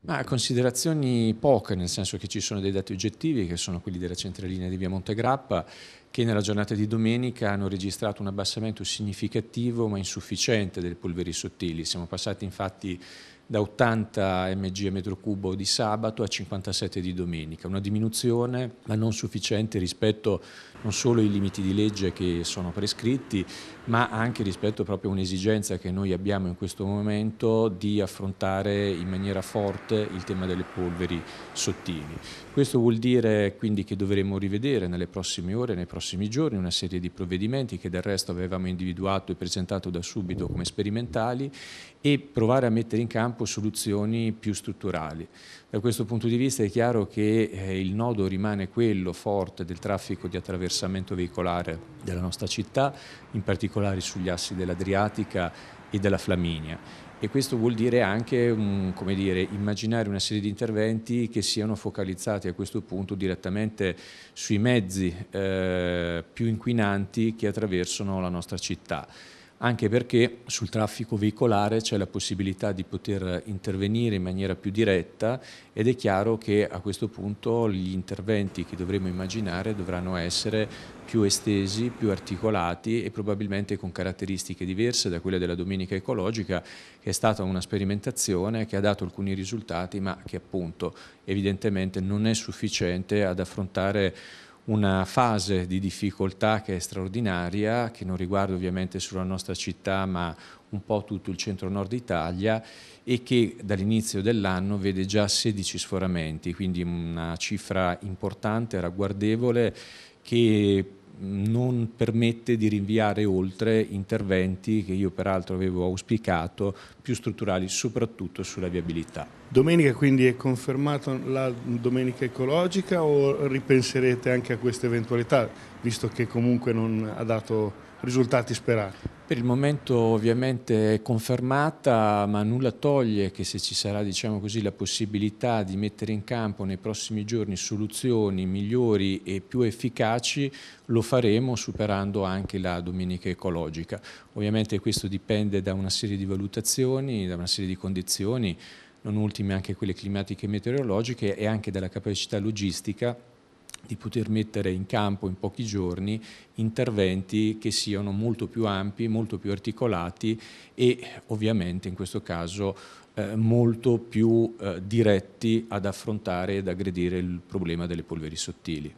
Ma considerazioni poche, nel senso che ci sono dei dati oggettivi che sono quelli della centralina di via Montegrappa che nella giornata di domenica hanno registrato un abbassamento significativo ma insufficiente delle polveri sottili. Siamo passati infatti da 80 mg metro cubo di sabato a 57 di domenica, una diminuzione ma non sufficiente rispetto non solo ai limiti di legge che sono prescritti, ma anche rispetto proprio a un'esigenza che noi abbiamo in questo momento di affrontare in maniera forte il tema delle polveri sottili. Questo vuol dire quindi che dovremo rivedere nelle prossime ore, nei prossimi prossimi giorni una serie di provvedimenti che del resto avevamo individuato e presentato da subito come sperimentali e provare a mettere in campo soluzioni più strutturali. Da questo punto di vista è chiaro che eh, il nodo rimane quello forte del traffico di attraversamento veicolare della nostra città, in particolare sugli assi dell'Adriatica e della Flaminia. E questo vuol dire anche um, dire, immaginare una serie di interventi che siano focalizzati a questo punto direttamente sui mezzi eh, più inquinanti che attraversano la nostra città anche perché sul traffico veicolare c'è la possibilità di poter intervenire in maniera più diretta ed è chiaro che a questo punto gli interventi che dovremo immaginare dovranno essere più estesi, più articolati e probabilmente con caratteristiche diverse da quelle della domenica ecologica che è stata una sperimentazione che ha dato alcuni risultati ma che appunto evidentemente non è sufficiente ad affrontare una fase di difficoltà che è straordinaria, che non riguarda ovviamente solo la nostra città ma un po' tutto il centro-nord Italia e che dall'inizio dell'anno vede già 16 sforamenti, quindi una cifra importante, ragguardevole, che non permette di rinviare oltre interventi che io peraltro avevo auspicato più strutturali soprattutto sulla viabilità. Domenica quindi è confermata la domenica ecologica o ripenserete anche a questa eventualità visto che comunque non ha dato risultati sperati? Per il momento ovviamente è confermata, ma nulla toglie che se ci sarà diciamo così, la possibilità di mettere in campo nei prossimi giorni soluzioni migliori e più efficaci, lo faremo superando anche la domenica ecologica. Ovviamente questo dipende da una serie di valutazioni, da una serie di condizioni, non ultime anche quelle climatiche e meteorologiche e anche dalla capacità logistica di poter mettere in campo in pochi giorni interventi che siano molto più ampi, molto più articolati e ovviamente in questo caso eh, molto più eh, diretti ad affrontare ed aggredire il problema delle polveri sottili.